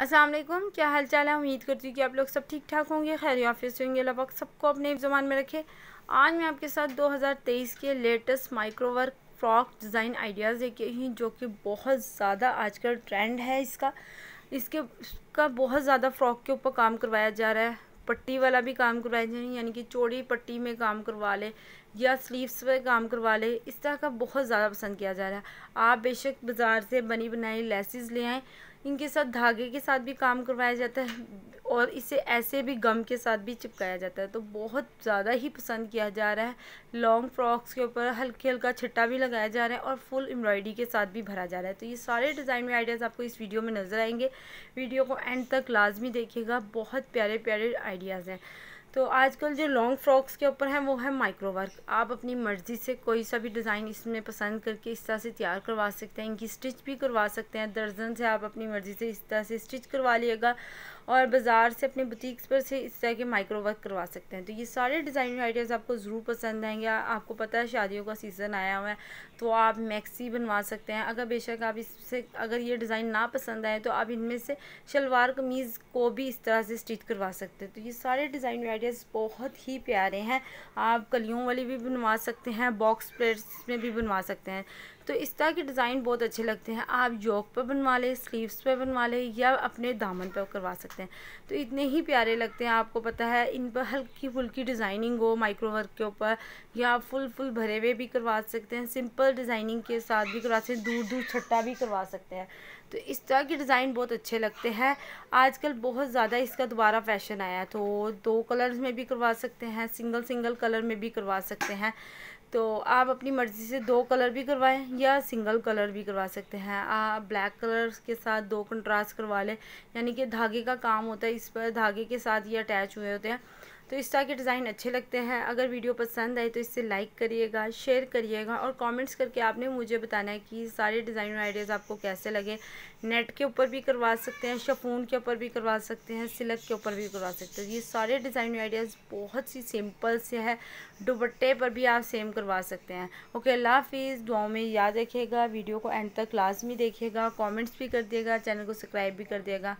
अस्सलाम वालेकुम क्या हाल चाल है उम्मीद करती हूँ कि आप लोग सब ठीक ठाक होंगे खैर ऑफिस होंगे लगभग सबको अपने जमान में रखें आज मैं आपके साथ 2023 के latest microwork frock design ideas देखे हैं जो कि बहुत ज़्यादा आजकल ट्रेंड है इसका इसके का बहुत ज़्यादा फ़्रॉक के ऊपर काम करवाया जा रहा है पट्टी वाला भी काम करवाया जाए यानी कि चौड़ी पट्टी में काम करवा ले या स्लीव्स पर काम करवा ले इस तरह का बहुत ज़्यादा पसंद किया जा रहा है आप बेशक बाज़ार से बनी बनाई लेसिस ले आएँ इनके साथ धागे के साथ भी काम करवाया जाता है और इसे ऐसे भी गम के साथ भी चिपकाया जाता है तो बहुत ज़्यादा ही पसंद किया जा रहा है लॉन्ग फ्रॉक्स के ऊपर हल्के हल्का छिट्टा भी लगाया जा रहा है और फुल एम्ब्रॉयडरी के साथ भी भरा जा रहा है तो ये सारे डिज़ाइन में आइडियाज़ आपको इस वीडियो में नज़र आएंगे वीडियो को एंड तक लाजमी देखिएगा बहुत प्यारे प्यारे आइडियाज़ हैं तो आजकल जो लॉन्ग फ्रॉक्स के ऊपर हैं वो है माइक्रो वर्क आप अपनी मर्ज़ी से कोई सा भी डिज़ाइन इसमें पसंद करके इस तरह से तैयार करवा सकते हैं इनकी स्टिच भी करवा सकते हैं दर्जन से आप अपनी मर्ज़ी से इस तरह से स्टिच करवा लिएगा और बाज़ार से अपने बुटीक्स पर से इस तरह के माइक्रो वर्क करवा सकते हैं तो ये सारे डिज़ाइन आइडियाज़ आपको ज़रूर पसंद आएंगे आपको पता है शादियों का सीज़न आया हुआ है तो आप मैक्सी बनवा सकते हैं अगर बेशक आप इससे अगर ये डिज़ाइन ना पसंद आए तो आप इनमें से शलवार कमीज़ को भी इस तरह से स्टिच करवा सकते हैं तो ये सारे डिज़ाइन आइडिया आइडियाज़ बहुत ही प्यारे हैं आप कलियों वाली भी बनवा सकते हैं बॉक्स प्लेट्स में भी बनवा सकते हैं तो इस तरह के डिज़ाइन बहुत अच्छे लगते हैं आप योग पर बनवा लें स्लीव्स पर बनवा लें या अपने दामन पर करवा सकते हैं तो इतने ही प्यारे लगते हैं आपको पता है इन पर हल्की फुल्की डिज़ाइनिंग हो माइक्रोवर्क के ऊपर या आप फुल फुल भरे हुए भी करवा सकते हैं सिंपल डिज़ाइनिंग के साथ भी करवा सकते हैं दूर दूर छट्टा भी करवा सकते हैं तो इस तरह के डिज़ाइन बहुत अच्छे लगते हैं आजकल बहुत ज़्यादा इसका दोबारा फैशन आया है तो दो कलर्स में भी करवा सकते हैं सिंगल सिंगल कलर में भी करवा सकते हैं तो आप अपनी मर्ज़ी से दो कलर भी करवाएं या सिंगल कलर भी करवा सकते हैं आप ब्लैक कलर के साथ दो कंट्रास्ट करवा लें यानी कि धागे का काम होता है इस पर धागे के साथ ये अटैच हुए होते हैं तो इस तरह के डिज़ाइन अच्छे लगते हैं अगर वीडियो पसंद आए तो इससे लाइक करिएगा शेयर करिएगा और कमेंट्स करके आपने मुझे बताना है कि सारे डिज़ाइन आइडियाज़ आपको कैसे लगे नेट के ऊपर भी करवा सकते हैं शफून के ऊपर भी करवा सकते हैं सिलक के ऊपर भी करवा सकते हैं ये सारे डिज़ाइन आइडियाज़ बहुत सी सिंपल से है दुबट्टे पर भी आप सेम करवा सकते हैं ओके अल्लाह हाफिज़ दुआओं में याद रखिएगा वीडियो को एंड तक लाजमी देखिएगा कॉमेंट्स भी कर दिएगा चैनल को सब्सक्राइब भी कर दिएगा